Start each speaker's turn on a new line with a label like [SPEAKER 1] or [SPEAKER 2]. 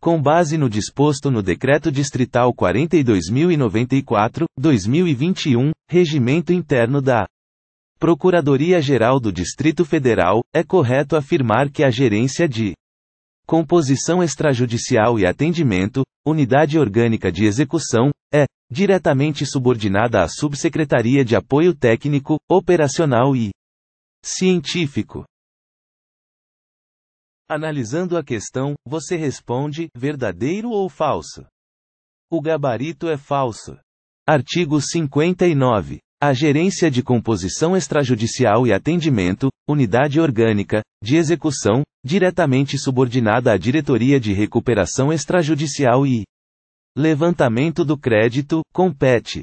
[SPEAKER 1] com base no disposto no Decreto Distrital 42.094, 2021, Regimento Interno da Procuradoria-Geral do Distrito Federal, é correto afirmar que a gerência de composição extrajudicial e atendimento, unidade orgânica de execução, é diretamente subordinada à Subsecretaria de Apoio Técnico, Operacional e Científico. Analisando a questão, você responde: verdadeiro ou falso? O gabarito é falso. Artigo 59. A gerência de composição extrajudicial e atendimento, unidade orgânica, de execução, diretamente subordinada à diretoria de recuperação extrajudicial e levantamento do crédito, compete